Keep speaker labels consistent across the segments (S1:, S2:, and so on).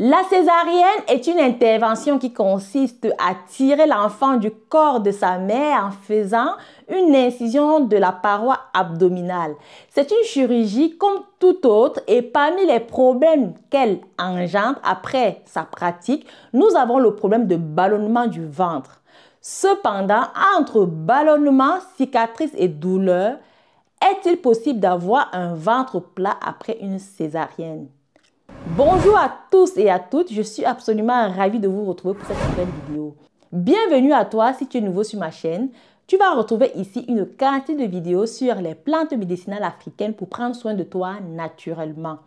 S1: La césarienne est une intervention qui consiste à tirer l'enfant du corps de sa mère en faisant une incision de la paroi abdominale. C'est une chirurgie comme toute autre et parmi les problèmes qu'elle engendre après sa pratique, nous avons le problème de ballonnement du ventre. Cependant, entre ballonnement, cicatrice et douleur, est-il possible d'avoir un ventre plat après une césarienne Bonjour à tous et à toutes, je suis absolument ravie de vous retrouver pour cette nouvelle vidéo. Bienvenue à toi si tu es nouveau sur ma chaîne. Tu vas retrouver ici une quantité de vidéos sur les plantes médicinales africaines pour prendre soin de toi naturellement.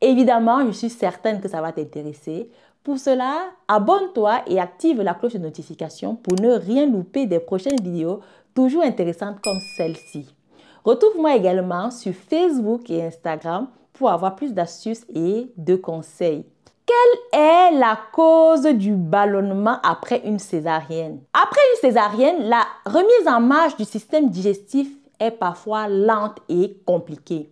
S1: Évidemment, je suis certaine que ça va t'intéresser. Pour cela, abonne-toi et active la cloche de notification pour ne rien louper des prochaines vidéos toujours intéressantes comme celle-ci. Retrouve-moi également sur Facebook et Instagram pour avoir plus d'astuces et de conseils. Quelle est la cause du ballonnement après une césarienne Après une césarienne, la remise en marche du système digestif est parfois lente et compliquée.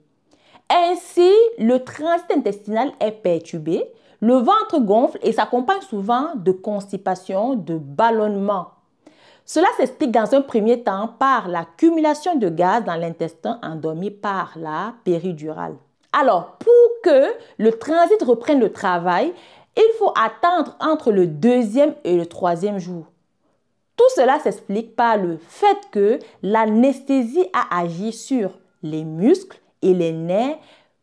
S1: Ainsi, le transit intestinal est perturbé, le ventre gonfle et s'accompagne souvent de constipation, de ballonnement. Cela s'explique dans un premier temps par l'accumulation de gaz dans l'intestin endormi par la péridurale. Alors, pour que le transit reprenne le travail, il faut attendre entre le deuxième et le troisième jour. Tout cela s'explique par le fait que l'anesthésie a agi sur les muscles et les nerfs,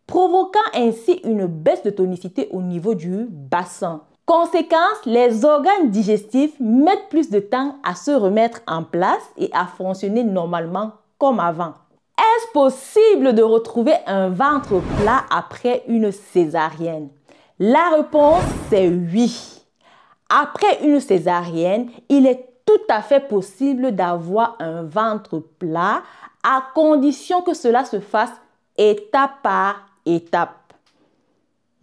S1: provoquant ainsi une baisse de tonicité au niveau du bassin. Conséquence, les organes digestifs mettent plus de temps à se remettre en place et à fonctionner normalement comme avant. Est-ce possible de retrouver un ventre plat après une césarienne La réponse, c'est oui. Après une césarienne, il est tout à fait possible d'avoir un ventre plat à condition que cela se fasse étape par étape.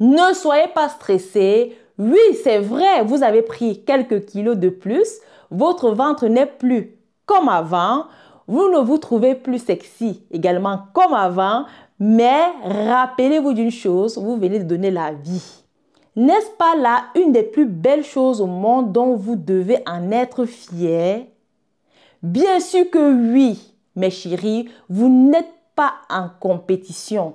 S1: Ne soyez pas stressé. Oui, c'est vrai, vous avez pris quelques kilos de plus. Votre ventre n'est plus comme avant. Vous ne vous trouvez plus sexy également comme avant, mais rappelez-vous d'une chose, vous venez de donner la vie. N'est-ce pas là une des plus belles choses au monde dont vous devez en être fier Bien sûr que oui, mes chéris, vous n'êtes pas en compétition.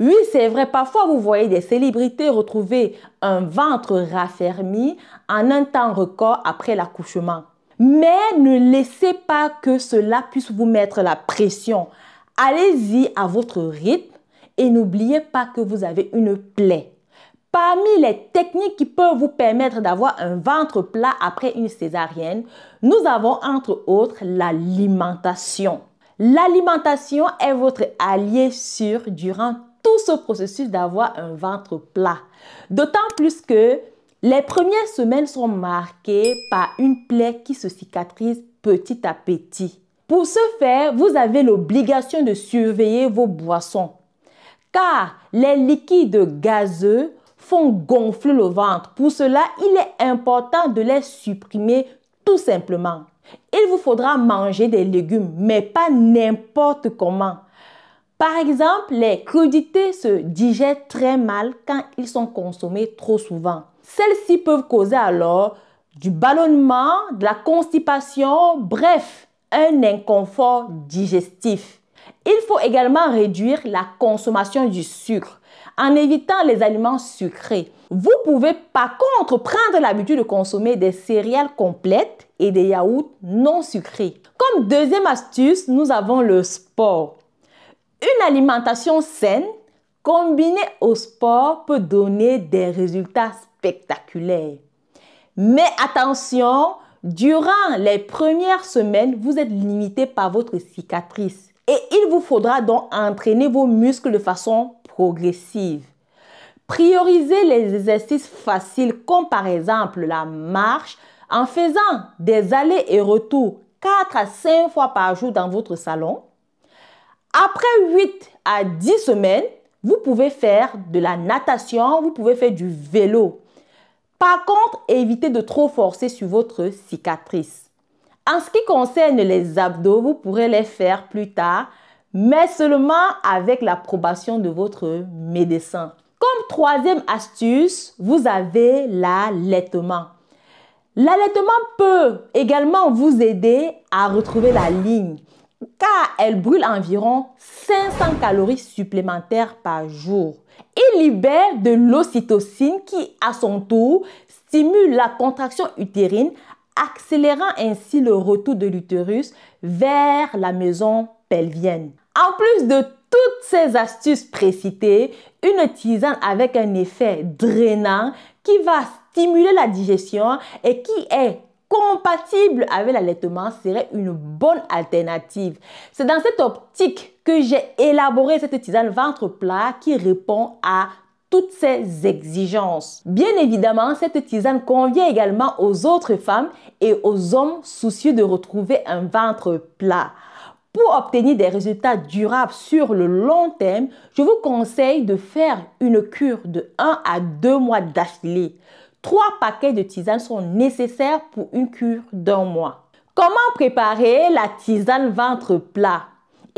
S1: Oui, c'est vrai, parfois vous voyez des célébrités retrouver un ventre raffermi en un temps record après l'accouchement. Mais ne laissez pas que cela puisse vous mettre la pression. Allez-y à votre rythme et n'oubliez pas que vous avez une plaie. Parmi les techniques qui peuvent vous permettre d'avoir un ventre plat après une césarienne, nous avons entre autres l'alimentation. L'alimentation est votre allié sûr durant tout ce processus d'avoir un ventre plat. D'autant plus que les premières semaines sont marquées par une plaie qui se cicatrise petit à petit. Pour ce faire, vous avez l'obligation de surveiller vos boissons car les liquides gazeux font gonfler le ventre. Pour cela, il est important de les supprimer tout simplement. Il vous faudra manger des légumes, mais pas n'importe comment. Par exemple, les crudités se digèrent très mal quand ils sont consommés trop souvent. Celles-ci peuvent causer alors du ballonnement, de la constipation, bref, un inconfort digestif. Il faut également réduire la consommation du sucre en évitant les aliments sucrés. Vous pouvez par contre prendre l'habitude de consommer des céréales complètes et des yaourts non sucrés. Comme deuxième astuce, nous avons le sport. Une alimentation saine combinée au sport peut donner des résultats spectaculaire. Mais attention, durant les premières semaines, vous êtes limité par votre cicatrice et il vous faudra donc entraîner vos muscles de façon progressive. Priorisez les exercices faciles comme par exemple la marche en faisant des allers et retours 4 à 5 fois par jour dans votre salon. Après 8 à 10 semaines, vous pouvez faire de la natation, vous pouvez faire du vélo. Par contre, évitez de trop forcer sur votre cicatrice. En ce qui concerne les abdos, vous pourrez les faire plus tard, mais seulement avec l'approbation de votre médecin. Comme troisième astuce, vous avez l'allaitement. L'allaitement peut également vous aider à retrouver la ligne car elle brûle environ 500 calories supplémentaires par jour et libère de l'ocytocine qui, à son tour, stimule la contraction utérine, accélérant ainsi le retour de l'utérus vers la maison pelvienne. En plus de toutes ces astuces précitées, une tisane avec un effet drainant qui va stimuler la digestion et qui est compatible avec l'allaitement serait une bonne alternative. C'est dans cette optique que j'ai élaboré cette tisane ventre plat qui répond à toutes ces exigences. Bien évidemment, cette tisane convient également aux autres femmes et aux hommes soucieux de retrouver un ventre plat. Pour obtenir des résultats durables sur le long terme, je vous conseille de faire une cure de 1 à 2 mois d'affilée. Trois paquets de tisane sont nécessaires pour une cure d'un mois. Comment préparer la tisane ventre plat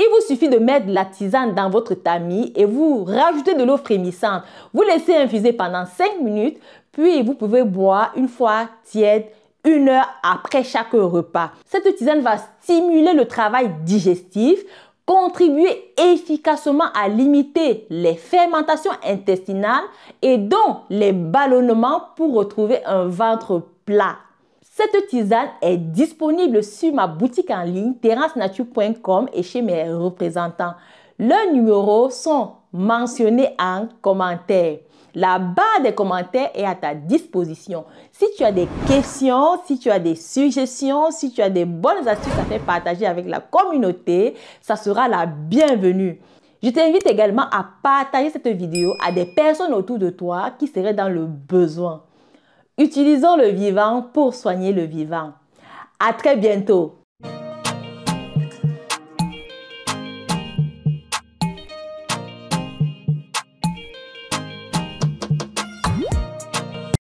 S1: il vous suffit de mettre la tisane dans votre tamis et vous rajoutez de l'eau frémissante. Vous laissez infuser pendant 5 minutes, puis vous pouvez boire une fois tiède une heure après chaque repas. Cette tisane va stimuler le travail digestif, contribuer efficacement à limiter les fermentations intestinales et donc les ballonnements pour retrouver un ventre plat. Cette tisane est disponible sur ma boutique en ligne terrassenature.com et chez mes représentants. Leurs numéros sont mentionnés en commentaire. La barre des commentaires est à ta disposition. Si tu as des questions, si tu as des suggestions, si tu as des bonnes astuces à faire partager avec la communauté, ça sera la bienvenue. Je t'invite également à partager cette vidéo à des personnes autour de toi qui seraient dans le besoin. Utilisons le vivant pour soigner le vivant. À très bientôt.